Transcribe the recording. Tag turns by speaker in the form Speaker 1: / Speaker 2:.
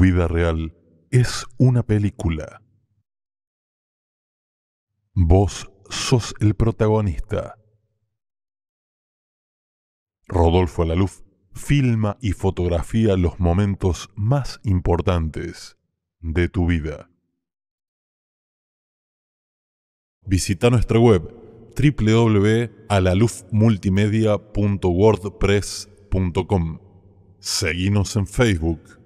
Speaker 1: vida real es una película.
Speaker 2: Vos sos el protagonista.
Speaker 3: Rodolfo Alaluf filma y fotografía los momentos más importantes de tu vida. Visita nuestra web www.alalufmultimedia.wordpress.com. Seguinos
Speaker 1: en Facebook